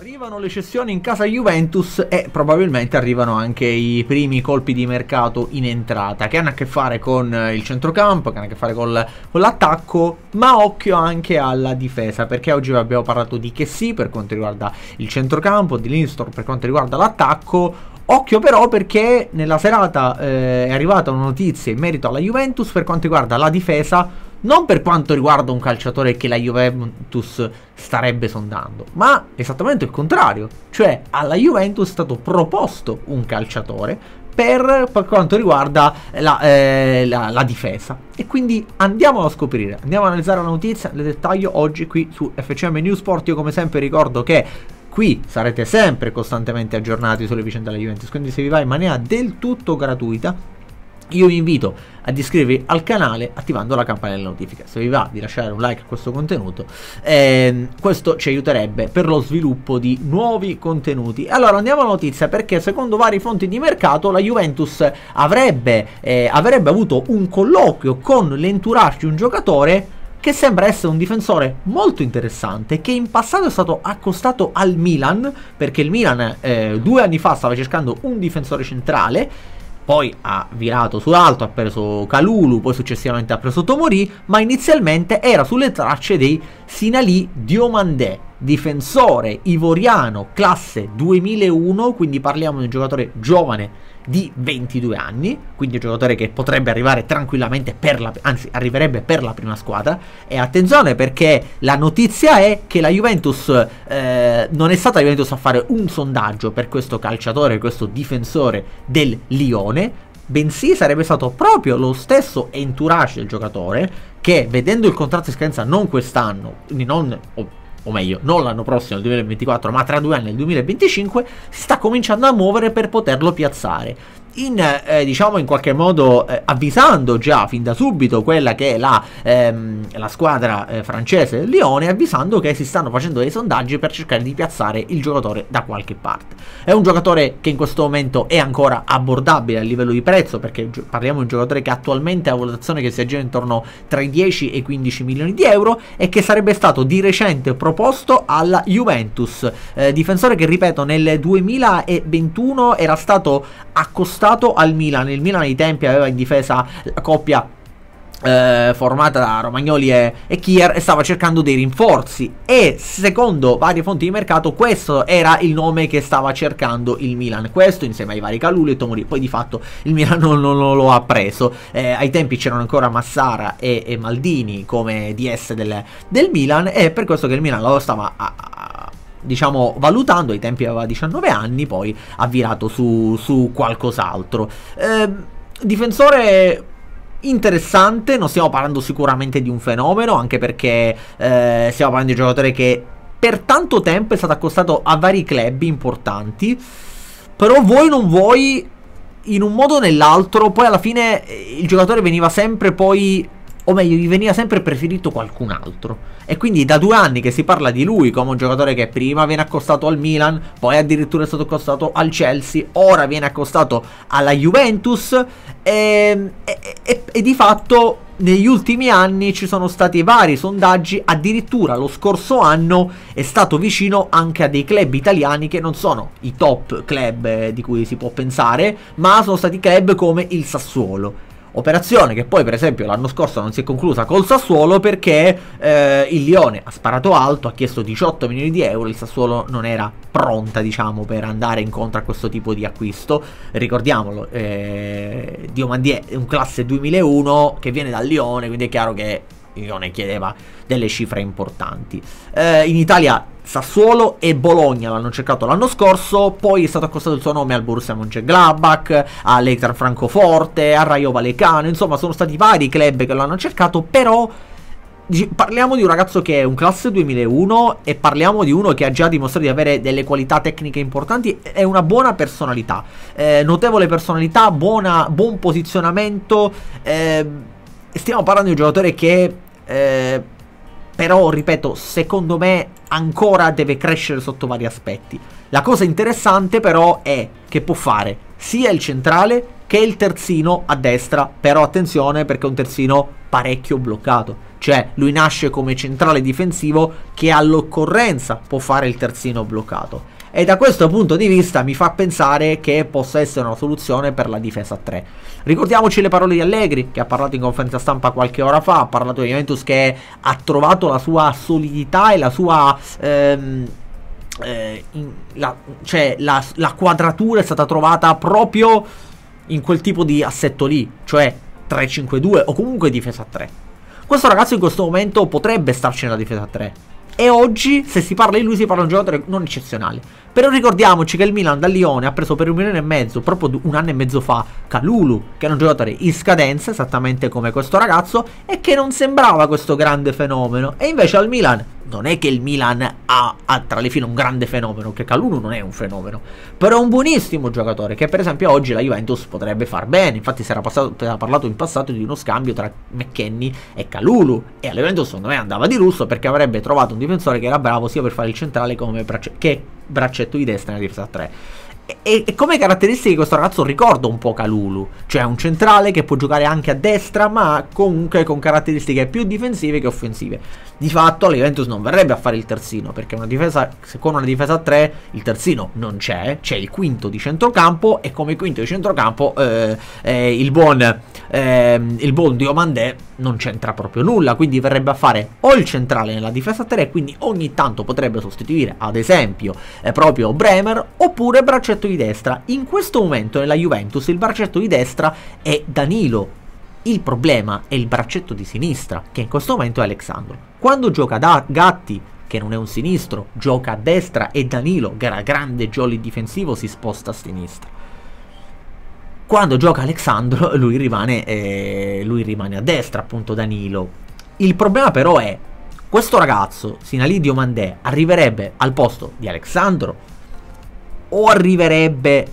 Arrivano le cessioni in casa Juventus e probabilmente arrivano anche i primi colpi di mercato in entrata che hanno a che fare con eh, il centrocampo, che hanno a che fare col, con l'attacco, ma occhio anche alla difesa perché oggi abbiamo parlato di Chessy per quanto riguarda il centrocampo, di Lindstrom per quanto riguarda l'attacco. Occhio però perché nella serata eh, è arrivata una notizia in merito alla Juventus per quanto riguarda la difesa non per quanto riguarda un calciatore che la Juventus starebbe sondando, ma esattamente il contrario, cioè alla Juventus è stato proposto un calciatore per, per quanto riguarda la, eh, la, la, difesa. E quindi andiamo a scoprire, andiamo a analizzare la notizia nel dettaglio oggi qui su FCM News Sport. Io come sempre ricordo che qui sarete sempre costantemente aggiornati sulle vicende della Juventus, quindi se vi va in maniera del tutto gratuita io vi invito ad iscrivervi al canale attivando la campanella di notifica. Se vi va di lasciare un like a questo contenuto, ehm, questo ci aiuterebbe per lo sviluppo di nuovi contenuti. Allora andiamo alla notizia perché secondo varie fonti di mercato la Juventus avrebbe, eh, avrebbe avuto un colloquio con l'entourage un giocatore che sembra essere un difensore molto interessante che in passato è stato accostato al Milan perché il Milan eh, due anni fa stava cercando un difensore centrale poi ha virato sull'alto, ha preso Kalulu, poi successivamente ha preso Tomori, ma inizialmente era sulle tracce dei Sinali Diomandè, difensore ivoriano, classe 2001, quindi parliamo di un giocatore giovane di 22 anni, quindi un giocatore che potrebbe arrivare tranquillamente per la, anzi arriverebbe per la prima squadra e attenzione perché la notizia è che la Juventus eh, non è stata la Juventus a fare un sondaggio per questo calciatore, questo difensore del Lione, bensì sarebbe stato proprio lo stesso entourage del giocatore che vedendo il contratto di scadenza non quest'anno, non o meglio, non l'anno prossimo, nel 2024, ma tra due anni, nel 2025, si sta cominciando a muovere per poterlo piazzare in, eh, diciamo in qualche modo eh, avvisando già fin da subito quella che è la, ehm, la squadra eh, francese del Lione, avvisando che si stanno facendo dei sondaggi per cercare di piazzare il giocatore da qualche parte. È un giocatore che in questo momento è ancora abbordabile a livello di prezzo, perché parliamo di un giocatore che attualmente ha valutazione che si aggira intorno tra i 10 e i 15 milioni di euro e che sarebbe stato di recente proposto alla Juventus, eh, difensore che ripeto nel 2021 era stato accostato costato al Milan. Il Milan ai tempi aveva in difesa la coppia eh, formata da Romagnoli e, e Kier e stava cercando dei rinforzi e secondo varie fonti di mercato questo era il nome che stava cercando il Milan questo insieme ai vari Calulu e Tomori poi di fatto il Milan non, non, non lo ha preso eh, ai tempi c'erano ancora Massara e, e Maldini come DS del, del, Milan e per questo che il Milan lo stava a, a diciamo valutando ai tempi aveva 19 anni poi ha virato su, su qualcos'altro eh, difensore interessante non stiamo parlando sicuramente di un fenomeno anche perché eh, stiamo parlando di un giocatore che per tanto tempo è stato accostato a vari club importanti però voi non vuoi in un modo o nell'altro poi alla fine eh, il giocatore veniva sempre poi o meglio gli veniva sempre preferito qualcun altro. E quindi da due anni che si parla di lui come un giocatore che prima viene accostato al Milan, poi addirittura è stato accostato al Chelsea, ora viene accostato alla Juventus ehm, e, e, e, e di fatto negli ultimi anni ci sono stati vari sondaggi, addirittura lo scorso anno è stato vicino anche a dei club italiani che non sono i top club eh, di cui si può pensare, ma sono stati club come il Sassuolo Operazione che poi per esempio l'anno scorso non si è conclusa col Sassuolo perché eh, il Lione ha sparato alto, ha chiesto 18 milioni di euro, il Sassuolo non era pronta diciamo per andare incontro a questo tipo di acquisto. Ricordiamolo, eh, Diomandier è un classe 2001 che viene dal Lione, quindi è chiaro che Ione chiedeva delle cifre importanti. Eh, in Italia Sassuolo e Bologna l'hanno cercato l'anno scorso, poi è stato accostato il suo nome al Borussia Mönchengladbach, all'Eitar Francoforte, al Raio Valecano, insomma sono stati vari club che l'hanno cercato, però parliamo di un ragazzo che è un classe 2001 e parliamo di uno che ha già dimostrato di avere delle qualità tecniche importanti è una buona personalità, eh, notevole personalità, buona, buon posizionamento, eh, stiamo parlando di un giocatore che eh, però, ripeto, secondo me ancora deve crescere sotto vari aspetti. La cosa interessante però è che può fare sia il centrale che il terzino a destra, però attenzione perché è un terzino parecchio bloccato. Cioè lui nasce come centrale difensivo che all'occorrenza può fare il terzino bloccato e da questo punto di vista mi fa pensare che possa essere una soluzione per la difesa a 3. Ricordiamoci le parole di Allegri che ha parlato in conferenza stampa qualche ora fa, ha parlato di Juventus che ha trovato la sua solidità e la sua... Ehm, eh, in, la, cioè la, la quadratura è stata trovata proprio in quel tipo di assetto lì, cioè 3-5-2 o comunque difesa a 3. Questo ragazzo in questo momento potrebbe starci nella difesa a 3. E oggi, se si parla di lui, si parla di un giocatore non eccezionale. Però ricordiamoci che il Milan da Lione ha preso per un milione e mezzo, proprio un anno e mezzo fa, Calulu, che era un giocatore in scadenza, esattamente come questo ragazzo, e che non sembrava questo grande fenomeno. E invece al Milan non è che il Milan ha, ha tra le file un grande fenomeno, che Calulu non è un fenomeno, però è un buonissimo giocatore che per esempio oggi la Juventus potrebbe far bene, infatti si era, passato, era parlato in passato di uno scambio tra McKenny e Calulu e alla Juventus secondo me andava di lusso perché avrebbe trovato un difensore che era bravo sia per fare il centrale come bracce, che braccetto di destra nella difesa 3. E, e, come caratteristiche questo ragazzo ricordo un po' Calulu, cioè un centrale che può giocare anche a destra, ma comunque con caratteristiche più difensive che offensive di fatto la Juventus non verrebbe a fare il terzino, perché una difesa, con una difesa a 3 il terzino non c'è, c'è il quinto di centrocampo e come quinto di centrocampo eh, eh, il buon eh, il buon Diomandé non c'entra proprio nulla, quindi verrebbe a fare o il centrale nella difesa a 3, quindi ogni tanto potrebbe sostituire ad esempio eh, proprio Bremer oppure braccetto di destra. In questo momento nella Juventus il braccetto di destra è Danilo, il problema è il braccetto di sinistra, che in questo momento è Alexandro. Quando gioca da Gatti, che non è un sinistro, gioca a destra e Danilo, che era grande jolly difensivo, si sposta a sinistra. Quando gioca Alexandro, lui rimane, eh, lui rimane a destra, appunto Danilo. Il problema però è, questo ragazzo, Sinalidio Mandè, arriverebbe al posto di Alexandro o arriverebbe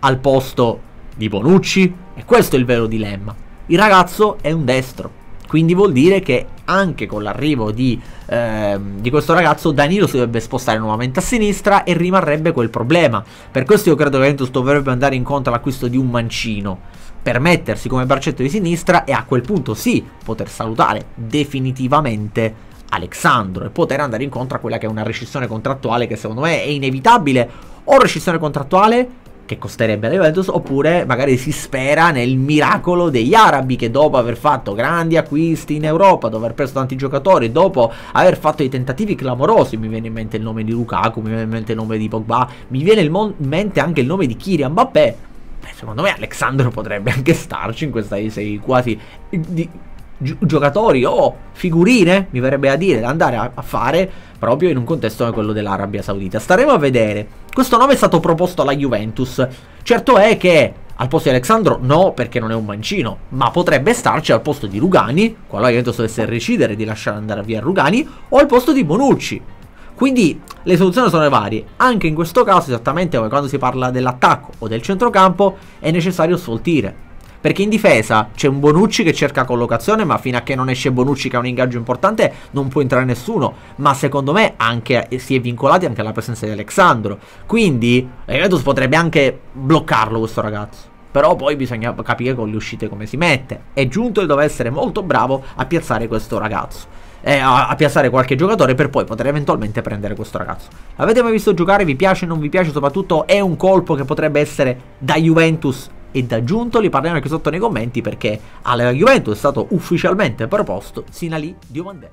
al posto di Bonucci? E questo è il vero dilemma. Il ragazzo è un destro, quindi vuol dire che anche con l'arrivo di, eh, di, questo ragazzo Danilo si dovrebbe spostare nuovamente a sinistra e rimarrebbe quel problema. Per questo io credo che Juventus dovrebbe andare incontro all'acquisto di un mancino per mettersi come braccetto di sinistra e a quel punto sì poter salutare definitivamente Alexandro e poter andare incontro a quella che è una rescissione contrattuale che secondo me è inevitabile o rescissione contrattuale che costerebbe alla Juventus, oppure magari si spera nel miracolo degli arabi che dopo aver fatto grandi acquisti in Europa, dopo aver preso tanti giocatori, dopo aver fatto dei tentativi clamorosi, mi viene in mente il nome di Lukaku, mi viene in mente il nome di Pogba, mi viene in mente anche il nome di Kylian Mbappé, Beh, secondo me Alexandro potrebbe anche starci in questa sei quasi di, gi- giocatori o figurine, mi verrebbe a dire, da andare a-, a fare proprio in un contesto come quello dell'Arabia Saudita. Staremo a vedere. Questo nome è stato proposto alla Juventus. Certo è che al posto di Alessandro no, perché non è un mancino, ma potrebbe starci al posto di Rugani, qualora Juventus dovesse decidere di lasciare andare via Rugani, o al posto di Bonucci. Quindi le soluzioni sono varie. Anche in questo caso, esattamente come quando si parla dell'attacco o del centrocampo, è necessario sfoltire. Perché in difesa c'è un Bonucci che cerca collocazione, ma fino a che non esce Bonucci che ha un ingaggio importante non può entrare nessuno. Ma secondo me anche, eh, si è vincolati anche alla presenza di Alexandro. Quindi eh, Juventus potrebbe anche bloccarlo questo ragazzo. Però poi bisogna capire con le uscite come si mette. È Giunto e deve essere molto bravo a piazzare questo ragazzo. Eh, a, a, piazzare qualche giocatore per poi poter eventualmente prendere questo ragazzo. Avete mai visto giocare? Vi piace? o Non vi piace? Soprattutto è un colpo che potrebbe essere da Juventus e ed aggiuntoli parliamo anche sotto nei commenti perché alla Juventus è stato ufficialmente proposto Sinali Diomandè.